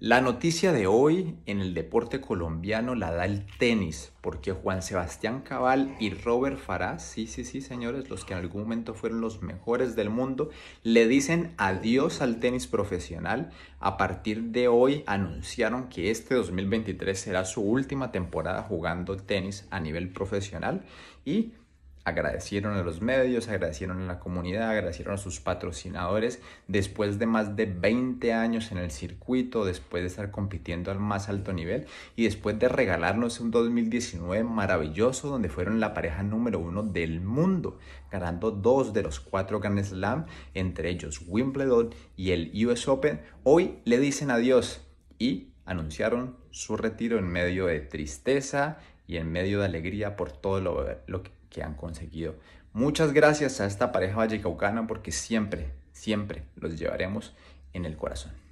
La noticia de hoy en el deporte colombiano la da el tenis, porque Juan Sebastián Cabal y Robert Farah, sí, sí, sí, señores, los que en algún momento fueron los mejores del mundo, le dicen adiós al tenis profesional. A partir de hoy anunciaron que este 2023 será su última temporada jugando tenis a nivel profesional y agradecieron a los medios, agradecieron a la comunidad, agradecieron a sus patrocinadores después de más de 20 años en el circuito, después de estar compitiendo al más alto nivel y después de regalarnos un 2019 maravilloso donde fueron la pareja número uno del mundo, ganando dos de los cuatro Grand Slam, entre ellos Wimbledon y el US Open. Hoy le dicen adiós y anunciaron su retiro en medio de tristeza y en medio de alegría por todo lo, que han conseguido. Muchas gracias a esta pareja vallecaucana porque siempre, siempre los llevaremos en el corazón.